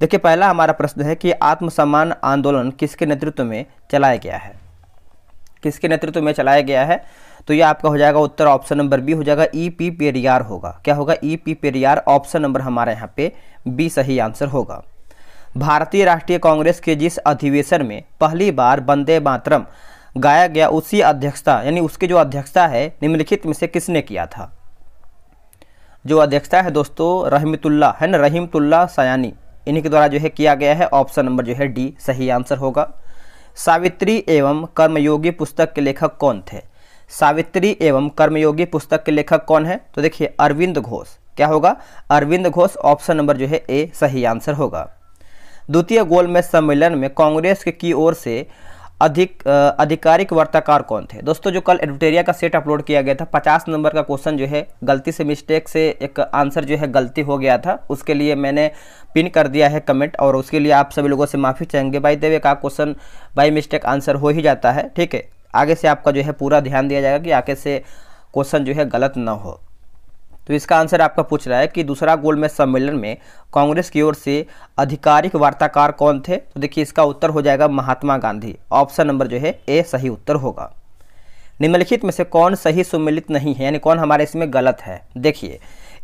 देखिए पहला हमारा प्रश्न है कि आत्मसम्मान आंदोलन किसके नेतृत्व में चलाया गया है किसके नेतृत्व में चलाया गया है तो ये आपका हो जाएगा उत्तर ऑप्शन नंबर बी हो जाएगा ई पी पेरियार होगा क्या होगा E P Periyar option number हमारे यहाँ पे बी सही आंसर होगा भारतीय राष्ट्रीय कांग्रेस के जिस अधिवेशन में पहली बार वंदे मातरम गाया गया उसी अध्यक्षता यानी उसकी जो अध्यक्षता है निम्नलिखित में से किसने किया था जो अध्यक्षता है दोस्तों रहीमतुल्ला है ना रहीमतुल्ला सयानी इन्हीं के द्वारा जो है किया गया है ऑप्शन नंबर जो है डी सही आंसर होगा सावित्री एवं कर्मयोगी पुस्तक के लेखक कौन थे सावित्री एवं कर्मयोगी पुस्तक के लेखक कौन है तो देखिए अरविंद घोष क्या होगा अरविंद घोष ऑप्शन नंबर जो है ए सही आंसर होगा द्वितीय गोलमेज सम्मेलन में कांग्रेस की ओर से अधिक आधिकारिक वार्ताकार कौन थे दोस्तों जो कल एडिटेरिया का सेट अपलोड किया गया था 50 नंबर का क्वेश्चन जो है गलती से मिस्टेक से एक आंसर जो है गलती हो गया था उसके लिए मैंने पिन कर दिया है कमेंट और उसके लिए आप सभी लोगों से माफ़ी चाहेंगे भाई देवे का क्वेश्चन बाई मिस्टेक आंसर हो ही जाता है ठीक है आगे से आपका जो है पूरा ध्यान दिया जाएगा कि आगे से क्वेश्चन जो है गलत ना हो तो इसका आंसर आपका पूछ रहा है कि दूसरा गोलमेज सम्मेलन में कांग्रेस की ओर से आधिकारिक वार्ताकार कौन थे तो देखिए इसका उत्तर हो जाएगा महात्मा गांधी ऑप्शन नंबर जो है ए सही उत्तर होगा निम्नलिखित में से कौन सही सम्मिलित नहीं है यानी कौन हमारे इसमें गलत है देखिए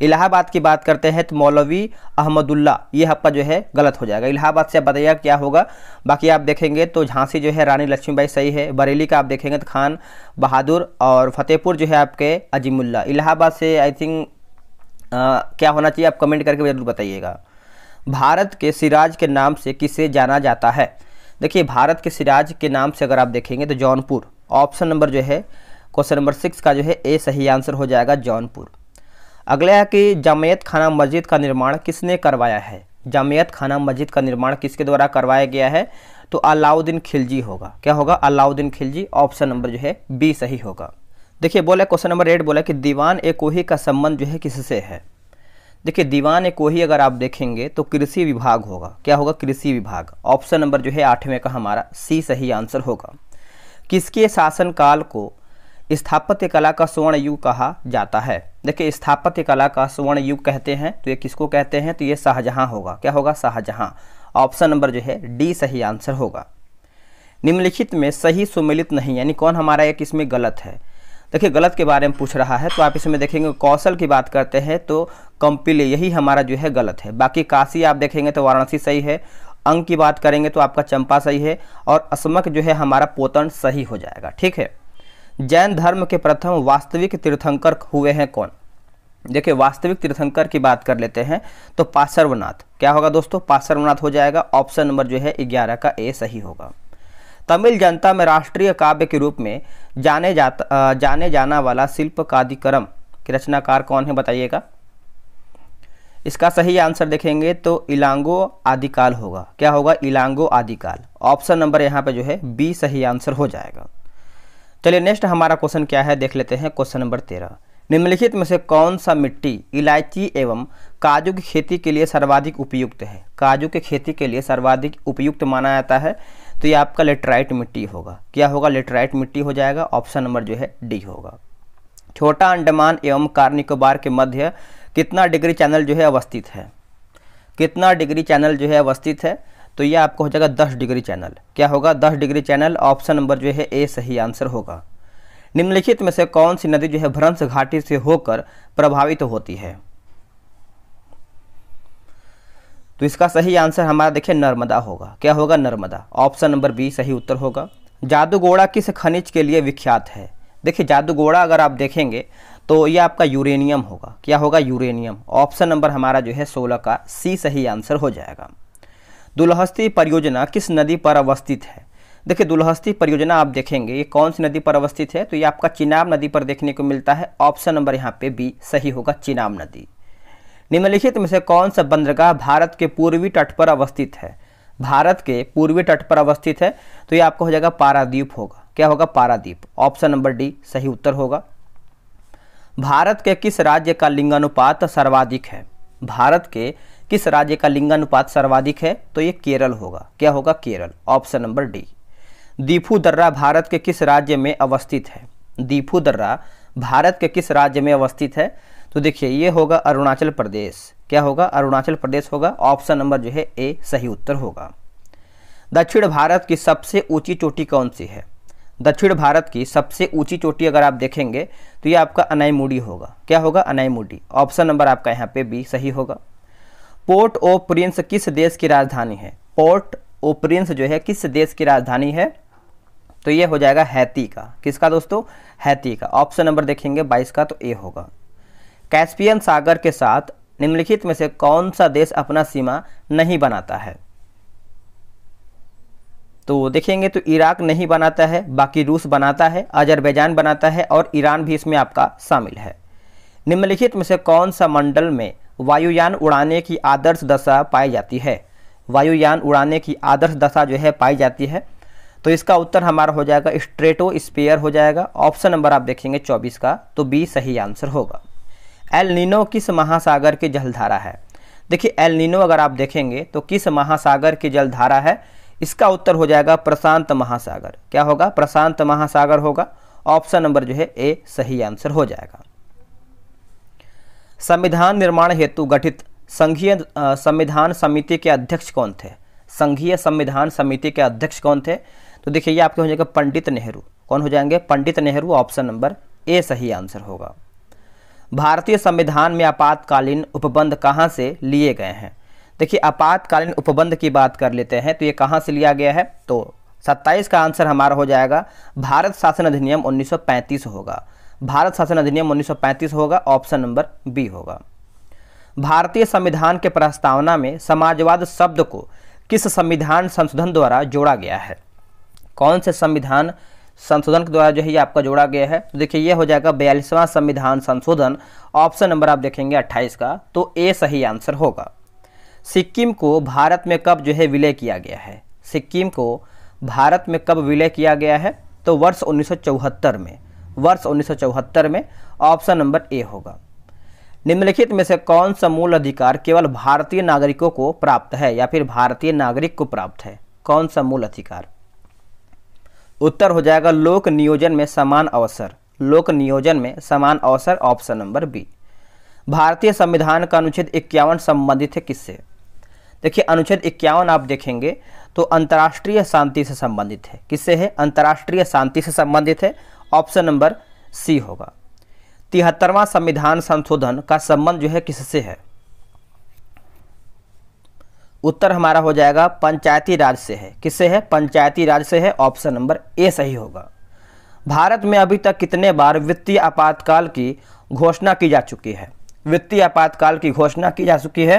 इलाहाबाद की बात करते हैं तो मौलवी अहमदुल्ला ये आपका जो है गलत हो जाएगा इलाहाबाद से आप बताइएगा क्या होगा बाकी आप देखेंगे तो झांसी जो है रानी लक्ष्मीबाई सही है बरेली का आप देखेंगे तो खान बहादुर और फतेहपुर जो है आपके अजीमुल्ला इलाहाबाद से आई थिंक क्या होना चाहिए आप कमेंट करके ज़रूर बताइएगा भारत के सिराज के नाम से किसे जाना जाता है देखिए भारत के सिराज के नाम से अगर आप देखेंगे तो जौनपुर ऑप्शन नंबर जो है क्वेश्चन नंबर सिक्स का जो है ए सही आंसर हो जाएगा जौनपुर अगला है कि जामयत खाना मस्जिद का निर्माण किसने करवाया है जामयत खाना मस्जिद का निर्माण किसके द्वारा करवाया गया है तो अलाउद्दीन खिलजी होगा क्या होगा अलाउद्दीन खिलजी ऑप्शन नंबर जो है बी सही होगा देखिए बोला क्वेश्चन नंबर एट बोला कि दीवान ए कोही का संबंध जो है किससे है देखिए दीवान ए कोही अगर आप देखेंगे तो कृषि विभाग होगा क्या होगा कृषि विभाग ऑप्शन नंबर जो है आठवें का हमारा सी सही आंसर होगा किसके शासनकाल को स्थापत्य कला का स्वर्ण युग कहा जाता है देखिए स्थापत्य कला का सुवर्ण युग कहते हैं तो ये किसको कहते हैं तो ये शाहजहाँ होगा क्या होगा शाहजहाँ ऑप्शन नंबर जो है डी सही आंसर होगा निम्नलिखित में सही सुमिलित नहीं यानी कौन हमारा एक इसमें गलत है देखिए गलत के बारे में पूछ रहा है तो आप इसमें देखेंगे कौशल की बात करते हैं तो कंपिले यही हमारा जो है गलत है बाकी काशी आप देखेंगे तो वाराणसी सही है अंग की बात करेंगे तो आपका चंपा सही है और असमक जो है हमारा पोतन सही हो जाएगा ठीक है जैन धर्म के प्रथम वास्तविक तीर्थंकर हुए हैं कौन देखिए वास्तविक तीर्थंकर की बात कर लेते हैं तो पासर्वनाथ क्या होगा दोस्तों पासर्वनाथ हो जाएगा ऑप्शन नंबर जो है ग्यारह का ए सही होगा तमिल जनता में राष्ट्रीय काव्य के रूप में जाने जाता जाने जाना वाला शिल्प कादिक्रम के रचनाकार कौन है बताइएगा इसका सही आंसर देखेंगे तो इलांगो आदिकाल होगा क्या होगा इलांगो आदिकाल ऑप्शन नंबर यहाँ पे जो है बी सही आंसर हो जाएगा चलिए नेक्स्ट हमारा क्वेश्चन क्या है देख लेते हैं क्वेश्चन नंबर तेरह निम्नलिखित में से कौन सा मिट्टी इलायची एवं काजू की खेती के लिए सर्वाधिक उपयुक्त है काजू की खेती के लिए सर्वाधिक उपयुक्त माना जाता है तो ये आपका लेटराइट मिट्टी होगा क्या होगा लेटराइट मिट्टी हो जाएगा ऑप्शन नंबर जो है डी होगा छोटा अंडमान एवं कार निकोबार के मध्य कितना डिग्री चैनल जो है अवस्थित है कितना डिग्री चैनल जो है अवस्थित है तो ये आपको हो जाएगा दस डिग्री चैनल क्या होगा दस डिग्री चैनल ऑप्शन नंबर जो है ए सही आंसर होगा निम्नलिखित में से कौन सी नदी जो है भ्रंश घाटी से होकर प्रभावित तो होती है तो इसका सही आंसर हमारा देखिए नर्मदा होगा क्या होगा नर्मदा ऑप्शन नंबर बी सही उत्तर होगा जादूगोड़ा किस खनिज के लिए विख्यात है देखिए जादूगोड़ा अगर आप देखेंगे तो ये आपका यूरेनियम होगा क्या होगा यूरेनियम ऑप्शन नंबर हमारा जो है सोलह का सी सही आंसर हो जाएगा दुलहस्ती परियोजना किस नदी पर अवस्थित है देखिए दुलहस्ती परियोजना आप देखेंगे ये कौन सी नदी पर अवस्थित है तो ये आपका चिनाब नदी पर देखने को मिलता है ऑप्शन नंबर यहाँ पे बी सही होगा चिनाब नदी निम्नलिखित में से कौन सा बंदरगाह भारत के पूर्वी तट पर अवस्थित है भारत के पूर्वी तट पर अवस्थित है तो ये आपका हो जाएगा पारादीप होगा क्या होगा पारादीप ऑप्शन नंबर डी सही उत्तर होगा भारत के किस राज्य का लिंगानुपात सर्वाधिक है भारत के किस राज्य का लिंगानुपात सर्वाधिक है तो ये केरल होगा क्या होगा केरल ऑप्शन नंबर डी दीपू दर्रा भारत के किस राज्य में अवस्थित है दीपू दर्रा भारत के किस राज्य में अवस्थित है तो देखिए ये होगा अरुणाचल प्रदेश क्या होगा अरुणाचल प्रदेश होगा ऑप्शन नंबर जो है ए सही उत्तर होगा दक्षिण भारत की सबसे ऊंची चोटी कौन सी है दक्षिण भारत की सबसे ऊंची चोटी अगर आप देखेंगे तो ये आपका अनाईमुडी होगा क्या होगा अनाईमुडी ऑप्शन नंबर आपका यहाँ पे बी सही होगा पोर्ट ओ प्रिंस किस देश की राजधानी है पोर्ट ओ प्रिंस जो है किस देश की राजधानी है तो ये हो जाएगा हैती का किसका दोस्तों हैती का ऑप्शन नंबर देखेंगे 22 का तो ए होगा कैस्पियन सागर के साथ निम्नलिखित में से कौन सा देश अपना सीमा नहीं बनाता है तो देखेंगे तो इराक नहीं बनाता है बाकी रूस बनाता है अजरबैजान बनाता है और ईरान भी इसमें आपका शामिल है निम्नलिखित में से कौन सा मंडल में वायुयान उड़ाने की आदर्श दशा पाई जाती है वायुयान उड़ाने की आदर्श दशा जो है पाई जाती है तो इसका उत्तर हमारा हो जाएगा स्ट्रेटो स्पेयर हो जाएगा ऑप्शन नंबर आप देखेंगे 24 का तो बी सही आंसर होगा एल नीनो किस महासागर की जलधारा है देखिए एल नीनो अगर आप देखेंगे तो किस महासागर की जलधारा है इसका उत्तर हो जाएगा प्रशांत महासागर क्या होगा प्रशांत महासागर होगा ऑप्शन नंबर जो है ए सही आंसर हो जाएगा संविधान निर्माण हेतु गठित संघीय संविधान समिति के अध्यक्ष कौन थे संघीय संविधान समिति के अध्यक्ष कौन थे तो देखिए आपके हो जाएगा पंडित नेहरू कौन हो जाएंगे Pandit Nehru option number A सही आंसर होगा भारतीय संविधान में आपातकालीन उपबंध कहाँ से लिए गए हैं देखिए आपातकालीन उपबंध की बात कर लेते हैं तो ये कहाँ से लिया गया है तो 27 का आंसर हमारा हो जाएगा भारत शासन अधिनियम 1935 होगा भारत शासन अधिनियम उन्नीस होगा ऑप्शन नंबर बी होगा भारतीय संविधान के प्रस्तावना में समाजवाद शब्द को किस संविधान संशोधन द्वारा जोड़ा गया है कौन से संविधान संशोधन के द्वारा जो है ये आपका जोड़ा गया है तो देखिए ये हो जाएगा बयालीसवां संविधान संशोधन ऑप्शन नंबर आप देखेंगे 28 का तो ए सही आंसर होगा सिक्किम को भारत में कब जो है विलय किया गया है सिक्किम को भारत में कब विलय किया गया है तो वर्ष उन्नीस में वर्ष उन्नीस में ऑप्शन नंबर ए होगा निम्नलिखित में से कौन सा मूल अधिकार केवल भारतीय नागरिकों को प्राप्त है या फिर भारतीय नागरिक को प्राप्त है कौन सा मूल अधिकार उत्तर हो जाएगा लोक नियोजन में समान अवसर लोक नियोजन में समान अवसर ऑप्शन नंबर बी भारतीय संविधान का अनुच्छेद इक्यावन संबंधित है किससे देखिए अनुच्छेद इक्यावन आप देखेंगे तो अंतर्राष्ट्रीय शांति से संबंधित है किससे है अंतर्राष्ट्रीय शांति से संबंधित है ऑप्शन नंबर सी होगा तिहत्तरवां संविधान संशोधन का संबंध जो है किससे है उत्तर हमारा हो जाएगा पंचायती राज से है किससे है पंचायती राज से है ऑप्शन नंबर ए सही होगा भारत में अभी तक कितने बार वित्तीय आपातकाल की घोषणा की जा चुकी है वित्तीय आपातकाल की घोषणा की जा चुकी है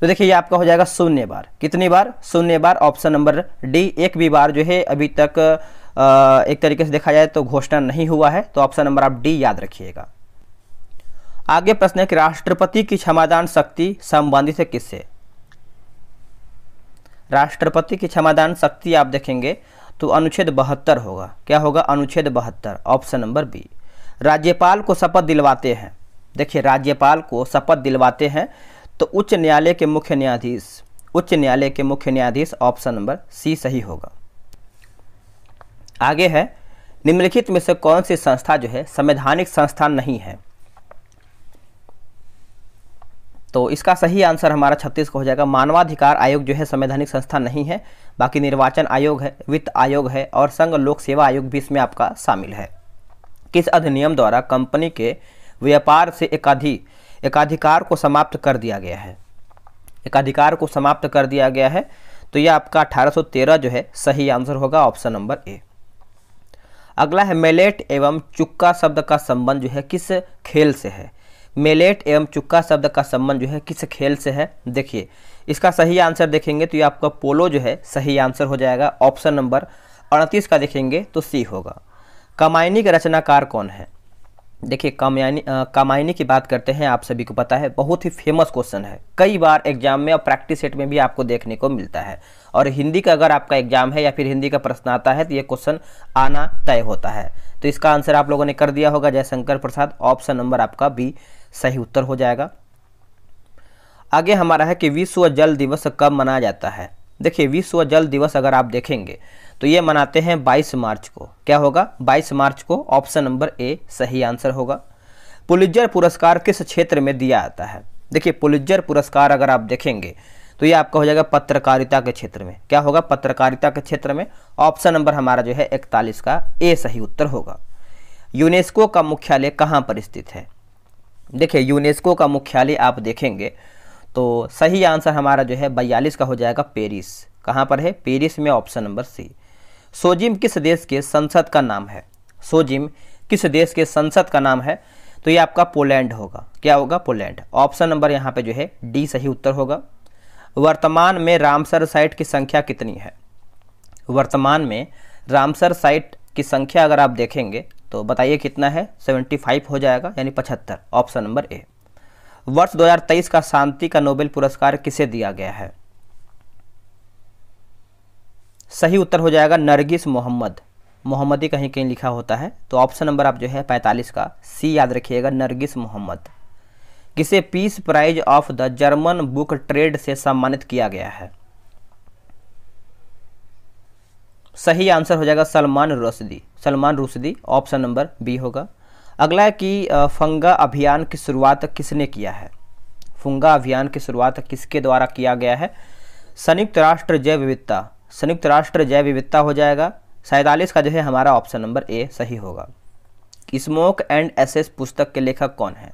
तो देखिए ये आपका हो जाएगा शून्य बार कितनी बार शून्य बार ऑप्शन नंबर डी एक भी बार जो है अभी तक एक तरीके से देखा जाए तो घोषणा नहीं हुआ है तो ऑप्शन नंबर आप डी याद रखिएगा आगे प्रश्न है कि राष्ट्रपति की क्षमादान शक्ति संबंधित है किससे राष्ट्रपति की क्षमादान शक्ति आप देखेंगे तो अनुच्छेद बहत्तर होगा क्या होगा अनुच्छेद बहत्तर ऑप्शन नंबर बी राज्यपाल को शपथ दिलवाते हैं देखिए राज्यपाल को शपथ दिलवाते हैं तो उच्च न्यायालय के मुख्य न्यायाधीश उच्च न्यायालय के मुख्य न्यायाधीश ऑप्शन नंबर सी सही होगा आगे है निम्नलिखित में से कौन सी संस्था जो है संवैधानिक संस्था नहीं है तो इसका सही आंसर हमारा छत्तीस को हो जाएगा मानवाधिकार आयोग जो है संवैधानिक संस्था नहीं है बाकी निर्वाचन आयोग है वित्त आयोग है और संघ लोक सेवा आयोग भी इसमें आपका शामिल है किस अधिनियम द्वारा कंपनी के व्यापार से एकाधि एकाधिकार को समाप्त कर दिया गया है एकाधिकार को समाप्त कर दिया गया है तो यह आपका अठारह जो है सही आंसर होगा ऑप्शन नंबर ए अगला है मेलेट एवं चुक्का शब्द का संबंध जो है किस खेल से है मेलेट एवं चुक्का शब्द का संबंध जो है किस खेल से है देखिए इसका सही आंसर देखेंगे तो ये आपका पोलो जो है सही आंसर हो जाएगा ऑप्शन नंबर अड़तीस का देखेंगे तो सी होगा कमायनी का रचनाकार कौन है देखिए कामायनी कामायनी की बात करते हैं आप सभी को पता है बहुत ही फेमस क्वेश्चन है कई बार एग्जाम में और प्रैक्टिस सेट में भी आपको देखने को मिलता है और हिंदी का अगर आपका एग्जाम है या फिर हिंदी का प्रश्न आता है तो ये क्वेश्चन आना तय होता है तो इसका आंसर आप लोगों ने कर दिया होगा जयशंकर प्रसाद ऑप्शन नंबर आपका बी सही उत्तर हो जाएगा आगे हमारा है कि विश्व जल दिवस कब मनाया जाता है देखिए विश्व जल दिवस अगर आप देखेंगे तो ये मनाते हैं 22 मार्च को क्या होगा 22 मार्च को ऑप्शन नंबर ए सही आंसर होगा पुलिजर पुरस्कार किस क्षेत्र में दिया जाता है देखिए पुलिजर पुरस्कार अगर आप देखेंगे तो ये आपका हो जाएगा पत्रकारिता के क्षेत्र में क्या होगा पत्रकारिता के क्षेत्र में ऑप्शन नंबर हमारा जो है इकतालीस का ए सही उत्तर होगा यूनेस्को का मुख्यालय कहाँ पर स्थित है देखिए यूनेस्को का मुख्यालय आप देखेंगे तो सही आंसर हमारा जो है बयालीस का हो जाएगा पेरिस कहाँ पर है पेरिस में ऑप्शन नंबर सी सोजिम किस देश के संसद का नाम है सोजिम किस देश के संसद का नाम है तो ये आपका पोलैंड होगा क्या होगा पोलैंड ऑप्शन नंबर यहाँ पे जो है डी सही उत्तर होगा वर्तमान में रामसर साइट की संख्या कितनी है वर्तमान में रामसर साइट की संख्या अगर आप देखेंगे तो बताइए कितना है 75 हो जाएगा यानी 75 ऑप्शन नंबर ए वर्ष 2023 का शांति का नोबेल पुरस्कार किसे दिया गया है सही उत्तर हो जाएगा नरगिस मोहम्मद मोहम्मदी कहीं कहीं लिखा होता है तो ऑप्शन नंबर आप जो है 45 का सी याद रखिएगा नरगिस मोहम्मद किसे peace prize of the German book trade से सम्मानित किया गया है सही आंसर हो जाएगा Salman Rushdie Salman Rushdie option number B होगा अगला है कि फंगा अभियान की शुरुआत किसने किया है फंगा अभियान की शुरुआत किसके द्वारा किया गया है संयुक्त राष्ट्र जैव विविधता संयुक्त राष्ट्र जैव विविधता हो जाएगा सैतालीस का जो है हमारा ऑप्शन नंबर ए सही होगा स्मोक एंड एसेस पुस्तक के लेखक कौन है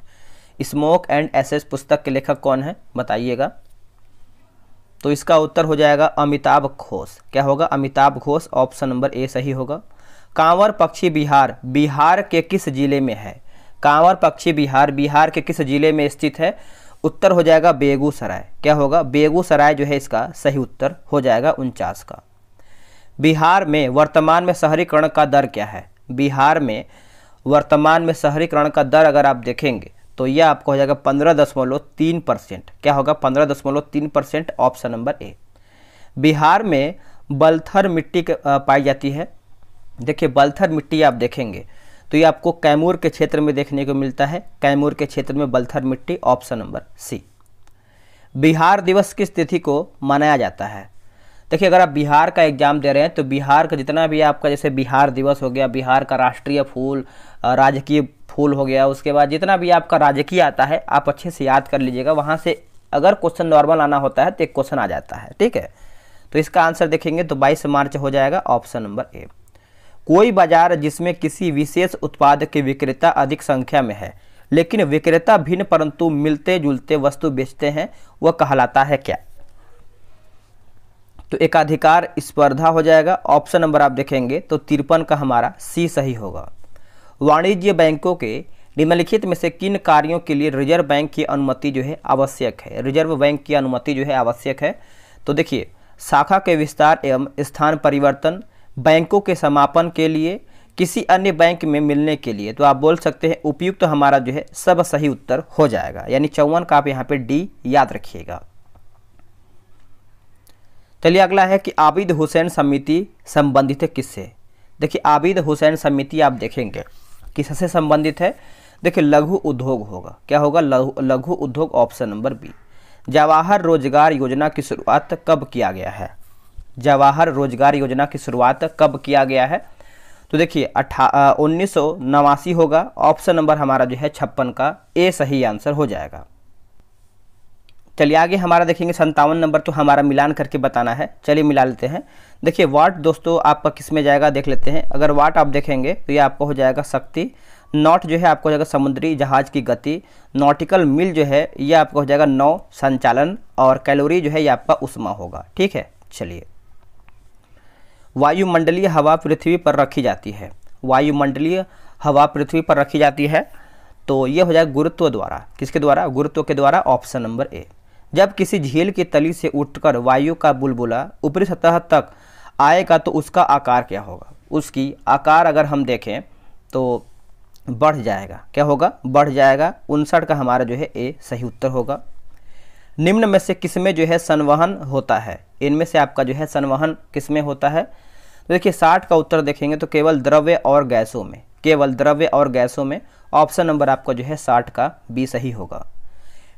स्मोक एंड एसेस पुस्तक के लेखक कौन है बताइएगा तो इसका उत्तर हो जाएगा अमिताभ घोष क्या होगा Amitav Ghosh option number A सही होगा कांवर पक्षी बिहार बिहार के किस जिले में है कांवर पक्षी बिहार बिहार के किस जिले में स्थित है उत्तर हो जाएगा बेगूसराय क्या होगा बेगूसराय जो है इसका सही उत्तर हो जाएगा उनचास का बिहार में वर्तमान में शहरीकरण का दर क्या है बिहार में वर्तमान में शहरीकरण का दर अगर आप देखेंगे तो यह आपका हो जाएगा पंद्रह दशमलव तीन परसेंट क्या होगा पंद्रह दशमलव तीन percent option number A Bihar में बलथर मिट्टी पाई जाती है देखिए बलथर मिट्टी आप देखेंगे तो ये आपको कैमूर के क्षेत्र में देखने को मिलता है कैमूर के क्षेत्र में बलथर मिट्टी ऑप्शन नंबर सी बिहार दिवस किस तिथि को मनाया जाता है देखिए अगर आप बिहार का एग्जाम दे रहे हैं तो बिहार का जितना भी आपका जैसे बिहार दिवस हो गया बिहार का राष्ट्रीय फूल राजकीय फूल हो गया उसके बाद जितना भी आपका राजकीय आता है आप अच्छे से याद कर लीजिएगा वहाँ से अगर क्वेश्चन नॉर्मल आना होता है तो एक क्वेश्चन आ जाता है ठीक है तो इसका आंसर देखेंगे तो 22 मार्च हो जाएगा ऑप्शन नंबर ए कोई बाजार जिसमें किसी विशेष उत्पाद के विक्रेता अधिक संख्या में है लेकिन विक्रेता भिन्न परंतु मिलते जुलते वस्तु बेचते हैं वह कहलाता है क्या तो एकाधिकार स्पर्धा हो जाएगा ऑप्शन नंबर आप देखेंगे तो तिरपन का हमारा सी सही होगा वाणिज्य बैंकों के निम्नलिखित में से किन कार्यों के लिए रिजर्व बैंक की अनुमति जो है आवश्यक है रिजर्व बैंक की अनुमति जो है आवश्यक है तो देखिए शाखा के विस्तार एवं स्थान परिवर्तन बैंकों के समापन के लिए किसी अन्य बैंक में मिलने के लिए तो आप बोल सकते हैं उपयुक्त तो हमारा जो है सब सही उत्तर हो जाएगा यानी चौवन का आप यहाँ पे डी याद रखिएगा चलिए अगला है कि आबिद हुसैन समिति संबंधित है किससे देखिए आबिद हुसैन समिति आप देखेंगे किससे संबंधित है देखिए लघु उद्योग होगा क्या होगा लघु उद्योग ऑप्शन नंबर बी जवाहर रोजगार योजना की शुरुआत कब किया गया है जवाहर रोजगार योजना की शुरुआत कब किया गया है तो देखिए अठा उन्नीस होगा ऑप्शन नंबर हमारा जो है छप्पन का ए सही आंसर हो जाएगा चलिए आगे हमारा देखेंगे संतावन नंबर तो हमारा मिलान करके बताना है चलिए मिला लेते हैं देखिए वाट दोस्तों आपका किस में जाएगा देख लेते हैं अगर वाट आप देखेंगे तो ये आपको हो जाएगा शक्ति नॉट जो है आपको हो जाएगा समुद्री जहाज की गति नॉटिकल मिल जो है ये आपको हो जाएगा नौ संचालन और कैलोरी जो है ये आपका उष्मा होगा ठीक है चलिए वायुमंडलीय हवा पृथ्वी पर रखी जाती है वायुमंडलीय हवा पृथ्वी पर रखी जाती है तो ये हो जाएगा गुरुत्व द्वारा किसके द्वारा गुरुत्व के द्वारा ऑप्शन नंबर ए जब किसी झील की तली से उठकर वायु का बुलबुला ऊपरी सतह तक आएगा तो उसका आकार क्या होगा उसकी आकार अगर हम देखें तो बढ़ जाएगा क्या होगा बढ़ जाएगा उनसठ का हमारा जो है ए सही उत्तर होगा निम्न में से किसमें जो है संवहन होता है इनमें से आपका जो है संवहन किसमें होता है तो देखिए साठ का उत्तर देखेंगे तो केवल द्रव्य और गैसों में केवल द्रव्य और गैसों में ऑप्शन नंबर आपका जो है साठ का बी सही होगा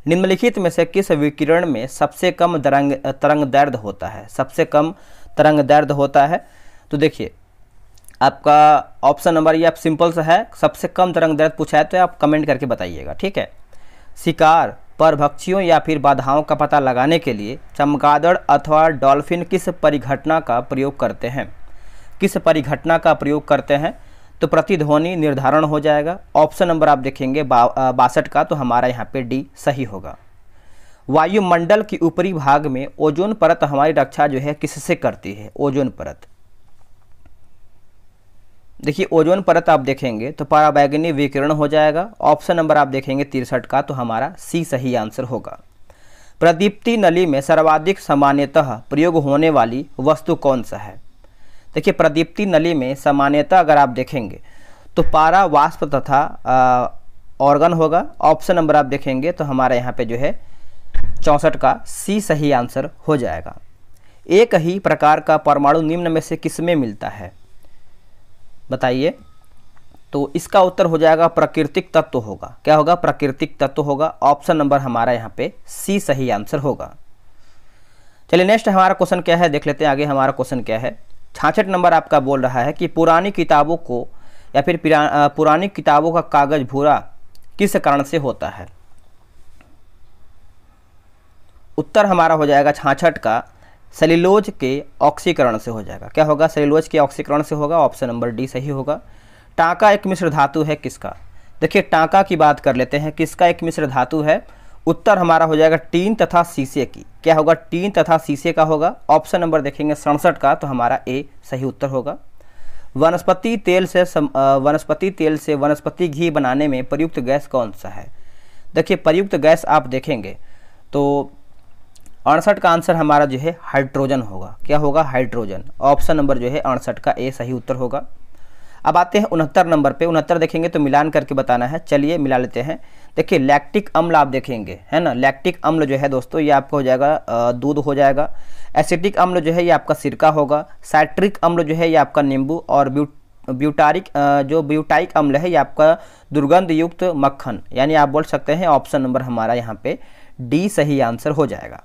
निम्नलिखित में से किस विकिरण में सबसे कम तरंग तरंग दर्द होता है सबसे कम तरंग दर्द होता है तो देखिए आपका ऑप्शन नंबर ये आप सिंपल सा है सबसे कम तरंग दर्द पूछा है तो आप कमेंट करके बताइएगा ठीक है शिकार परभक्षियों या फिर बाधाओं का पता लगाने के लिए चमगादड़ अथवा डॉल्फिन किस परिघटना का प्रयोग करते हैं किस परिघटना का प्रयोग करते हैं तो प्रतिध्वनि निर्धारण हो जाएगा ऑप्शन नंबर आप देखेंगे बासठ का तो हमारा यहाँ पे डी सही होगा वायुमंडल के ऊपरी भाग में ओजोन परत हमारी रक्षा जो है किससे करती है ओजोन परत देखिए ओजोन परत आप देखेंगे तो पराबैगनी विकिरण हो जाएगा ऑप्शन नंबर आप देखेंगे तिरसठ का तो हमारा सी सही आंसर होगा प्रदीप्ति नली में सर्वाधिक सामान्यतः प्रयोग होने वाली वस्तु कौन सा है देखिए प्रदीप्ति नली में सामान्यतः अगर आप देखेंगे तो पारा वाष्प तथा ऑर्गन होगा ऑप्शन नंबर आप देखेंगे तो हमारे यहाँ पे जो है चौंसठ का सी सही आंसर हो जाएगा एक ही प्रकार का परमाणु निम्न में से किस में मिलता है बताइए तो इसका उत्तर हो जाएगा प्राकृतिक तत्व होगा क्या होगा प्राकृतिक तत्व होगा ऑप्शन नंबर हमारा यहाँ पे सी सही आंसर होगा चलिए नेक्स्ट हमारा क्वेश्चन क्या है देख लेते हैं आगे हमारा क्वेश्चन क्या है छाछठ नंबर आपका बोल रहा है कि पुरानी किताबों को या फिर पुरानी किताबों का कागज़ भूरा किस कारण से होता है उत्तर हमारा हो जाएगा छाछठ का सेलिलोज के ऑक्सीकरण से हो जाएगा क्या होगा सेलिलोज के ऑक्सीकरण से होगा ऑप्शन नंबर डी सही होगा टाका एक मिश्र धातु है किसका देखिए टाका की बात कर लेते हैं किसका एक मिश्र धातु है उत्तर हमारा हो जाएगा टीन तथा शीशे की क्या होगा टीन तथा शीशे का होगा ऑप्शन नंबर देखेंगे सड़सठ का तो हमारा ए सही उत्तर होगा वनस्पति तेल से वनस्पति तेल से वनस्पति घी बनाने में प्रयुक्त गैस कौन सा है देखिए प्रयुक्त गैस आप देखेंगे तो अड़सठ का आंसर हमारा जो है हाइड्रोजन होगा क्या होगा हाइड्रोजन ऑप्शन नंबर जो है अड़सठ का ए सही उत्तर होगा अब आते हैं उनहत्तर नंबर पे उनहत्तर देखेंगे तो मिलान करके बताना है चलिए मिला लेते हैं देखिए लैक्टिक अम्ल आप देखेंगे है ना लैक्टिक अम्ल जो है दोस्तों ये आपका हो जाएगा दूध हो जाएगा एसिटिक अम्ल जो है ये आपका सिरका होगा साइट्रिक अम्ल जो है ये आपका नींबू और ब्यूट ब्यूटारिक जो ब्यूटाइक अम्ल है ये आपका दुर्गंध युक्त मक्खन यानी आप बोल सकते हैं ऑप्शन नंबर हमारा यहाँ पे डी सही आंसर हो जाएगा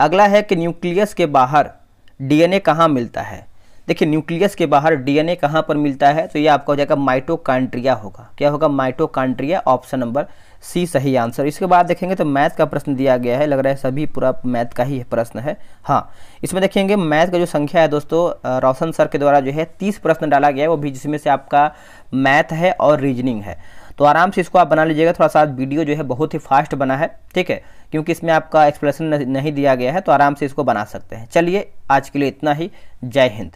अगला है कि न्यूक्लियस के बाहर डीएनए कहाँ मिलता है देखिए न्यूक्लियस के बाहर डीएनए कहाँ पर मिलता है तो ये आपका हो जाएगा माइटोकांड्रिया होगा क्या होगा माइटोकांड्रिया ऑप्शन नंबर सी सही आंसर इसके बाद देखेंगे तो मैथ का प्रश्न दिया गया है लग रहा है सभी पूरा मैथ का ही प्रश्न है हाँ इसमें देखेंगे मैथ का जो संख्या है दोस्तों रोशन सर के द्वारा जो है तीस प्रश्न डाला गया है वो भी जिसमें से आपका मैथ है और रीजनिंग है तो आराम से इसको आप बना लीजिएगा थोड़ा सा वीडियो जो है बहुत ही फास्ट बना है ठीक है क्योंकि इसमें आपका एक्सप्लेनेशन नहीं दिया गया है तो आराम से इसको बना सकते हैं चलिए आज के लिए इतना ही जय हिंद